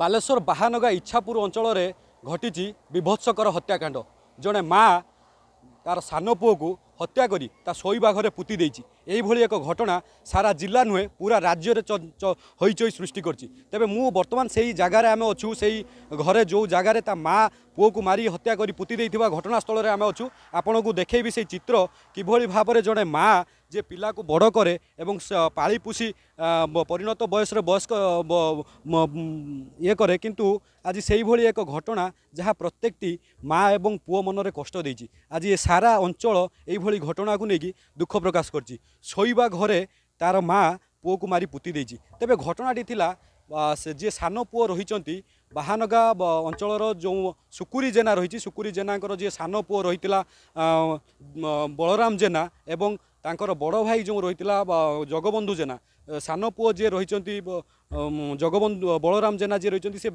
ବାଲେଶ୍ୱର ବାହାନଗା ଇଚ୍ଛାପୁର ଅଞ୍ଚଳରେ ଘଟିଛି ବିଭତ୍ସକର ହତ୍ୟାକାଣ୍ଡ ଜଣେ ମା' ତାର ସାନ ପୁଅକୁ ହତ୍ୟା କରି ତା ଶୋଇବା ଘରେ ପୋତି ଦେଇଛି এইভাবে এক ঘটনা সারা জেলা নুহে পুরা রাজ্যের হইচই সৃষ্টি করছি তবে মু বর্তমান সেই জায়গায় আমি অছু সেই ঘরে যে জায়গায় তা মা পুকু মারি হত্যা করে পুতি দিয়ে ঘটনাস্থলের আমি অছু আপনার দেখেবি সেই চিত্র কিভাবে ভাবে জনে মা যে পিলাকে বড় করে এবং পাড়ি পুষি পরিণত বয়সের বয়স্ক ইয়ে করে কিন্তু আজ সেইভাবে এক ঘটনা যা প্রত্যেকটি মা এবং পুয় মনরে কষ্ট দিয়েছি আজ এ সারা অঞ্চল এইভাবে ঘটনাকে নিয়ে দুঃখ প্রকাশ করছি ଶୋଇବା ଘରେ ତାର ମା' ପୁଅକୁ ମାରି ପୋତି ଦେଇଛି ତେବେ ଘଟଣାଟି ଥିଲା ସେ ଯିଏ ସାନ ପୁଅ ରହିଛନ୍ତି ବାହାନଗା ଅଞ୍ଚଳର ଯେଉଁ ସୁକୁରି ଜେନା ରହିଛି ସୁକୁରି ଜେନାଙ୍କର ଯିଏ ସାନ ପୁଅ ରହିଥିଲା ବଳରାମ ଜେନା ଏବଂ ତାଙ୍କର ବଡ଼ ଭାଇ ଯେଉଁ ରହିଥିଲା ଜଗବନ୍ଧୁ ଜେନା ସାନ ପୁଅ ଯିଏ ରହିଛନ୍ତି ଜଗବନ୍ଧୁ ବଳରାମ ଜେନା ଯିଏ ରହିଛନ୍ତି ସେ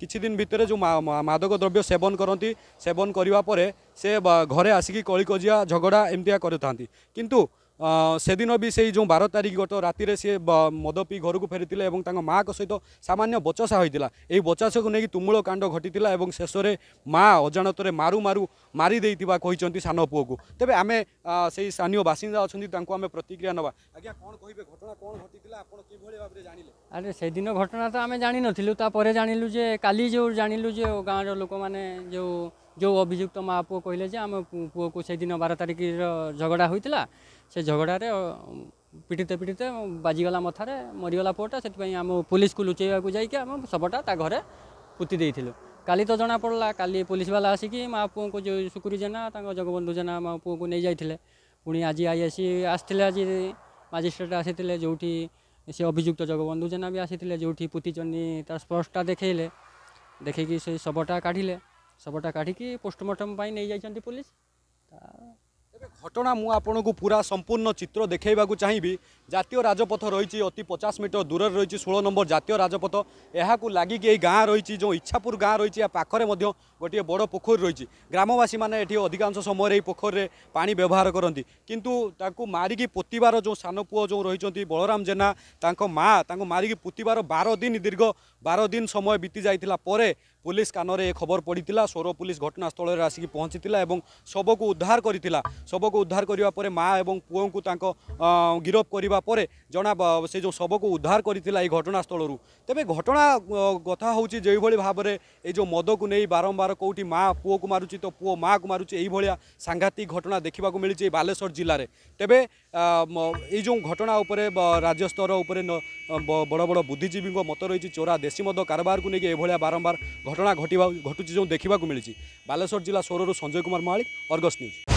କିଛି ଦିନ ଭିତରେ ଯେଉଁ ମାଦକ ଦ୍ରବ୍ୟ ସେବନ କରନ୍ତି ସେବନ କରିବା ପରେ ସେ ଘରେ ଆସିକି କଳିକଜିଆ ଝଗଡ଼ା ଏମିତିଆ କରିଥାନ୍ତି କିନ୍ତୁ ସେଦିନ ବି ସେଇ ଯେଉଁ ବାର ତାରିଖ ଗତ ରାତିରେ ସିଏ ମଦ ପିଇ ଘରକୁ ଫେରିଥିଲେ ଏବଂ ତାଙ୍କ ମାଆଙ୍କ ସହିତ ସାମାନ୍ୟ ବଚସା ହୋଇଥିଲା ଏହି ବଚାସକୁ ନେଇକି ତୁମୂଳ କାଣ୍ଡ ଘଟିଥିଲା ଏବଂ ଶେଷରେ ମାଆ ଅଜାଣତରେ ମାରୁ ମାରୁ ମାରିଦେଇଥିବା କହିଛନ୍ତି ସାନ ପୁଅକୁ ତେବେ ଆମେ ସେଇ ସ୍ଥାନୀୟ ବାସିନ୍ଦା ଅଛନ୍ତି ତାଙ୍କୁ ଆମେ ପ୍ରତିକ୍ରିୟା ନେବା ଆଜ୍ଞା କ'ଣ କହିବେ ଘଟଣା କ'ଣ ଘଟିଥିଲା ଆପଣ କିଭଳି ଭାବରେ ଜାଣିଲେ ଆରେ ସେଦିନ ଘଟଣା ତ ଆମେ ଜାଣିନଥିଲୁ ତାପରେ ଜାଣିଲୁ ଯେ କାଲି ଯେଉଁ ଜାଣିଲୁ ଯେ ଗାଁର ଲୋକମାନେ ଯେଉଁ ଯେଉଁ ଅଭିଯୁକ୍ତ ମା ପୁଅ କହିଲେ ଯେ ଆମ ପୁଅକୁ ସେଦିନ ବାର ତାରିଖର ଝଗଡ଼ା ହୋଇଥିଲା ସେ ଝଗଡ଼ାରେ ପିଟିତେ ପିଟିତେ ବାଜିଗଲା ମଥାରେ ମରିଗଲା ପୁଅଟା ସେଥିପାଇଁ ଆମ ପୋଲିସକୁ ଲୁଚେଇବାକୁ ଯାଇକି ଆମ ଶବଟା ତା ଘରେ ପୋତି ଦେଇଥିଲୁ କାଲି ତ ଜଣାପଡ଼ିଲା କାଲି ପୋଲିସବାଲା ଆସିକି ମା ପୁଅଙ୍କୁ ଯେଉଁ ସୁକୁରି ଜେନା ତାଙ୍କ ଜଗବନ୍ଧୁ ଜେନା ମା ପୁଅକୁ ନେଇଯାଇଥିଲେ ପୁଣି ଆଜି ଆଇ ଆସି ଆସିଥିଲେ ଆଜି ମାଜିଷ୍ଟ୍ରେଟ୍ ଆସିଥିଲେ ଯେଉଁଠି ସେ ଅଭିଯୁକ୍ତ ଜଗବନ୍ଧୁ ଜେନା ବି ଆସିଥିଲେ ଯେଉଁଠି ପୋତିଛନ୍ତି ତାର ସ୍ପର୍ଶଟା ଦେଖେଇଲେ ଦେଖେଇକି ସେ ଶବଟା କାଢ଼ିଲେ शबटा काढ़ी पोस्टमार्टम नहीं जाती पुलिस ঘটনা মু আপনার পুরা সম্পূর্ণ চিত্র দেখাইবাকু চাইবি জাতীয় রাজপথ রয়েছে অতি পচাশ মিটর দূরে রয়েছে ষোলো নম্বর জাতীয় রাজপথ এখন লাগি এই গাঁ রয়েছে যে ইচ্ছাপুর গাঁ রয়েছে এ পাখে গোটিয়ে বড় পোখরী রয়েছে গ্রামবাসী মানে এটি অধিকাংশ সময় এই পোখরের পা ব্যবহার করতে কিন্তু তাকে মারিকি পোতিবার যে সান পুয় যে রয়েছেন বলরাম জেনা তাঁক মা তাঁক মারিকি পোতিবার বার দিন দীর্ঘ বার দিন সময় বিতি যাই পরে পুলিশ কানরে এ খবর পড়ি সৌর পুলিশ ঘটনাস্থলের আসি পৌঁছি এবং শবকু উদ্ধার করে শবক উদ্ধার করা পরে মা এবং পুঁকু তাঁর গিরফ করা পরে জনা সে যে শবক উদ্ধার করে এই ঘটনাস্থলর তবে ঘটনা কথা হচ্ছে যেইভাবে ভাবে এই যে মদকু নেই বারম্বার কোটি মা পুঁকু মারুচি তো পুঁ মা কু মারুচি এইভাবে সাংঘাতিক ঘটনা দেখা মিছে এই বালেশ্বর জেলার তবে এই যে ঘটনা উপরে রাজ্যস্তর উপরে বড় বড় বুদ্ধিজীবী মত রয়েছে চোরা দেশী মদ কারবারকে নিয়ে এইভাবে বারম্বার ঘটনা ঘটুচি যে দেখা মিছে বালেশ্বর জেলা সোরর সঞ্জয় কুমার মহালিক অর্গস নিউজ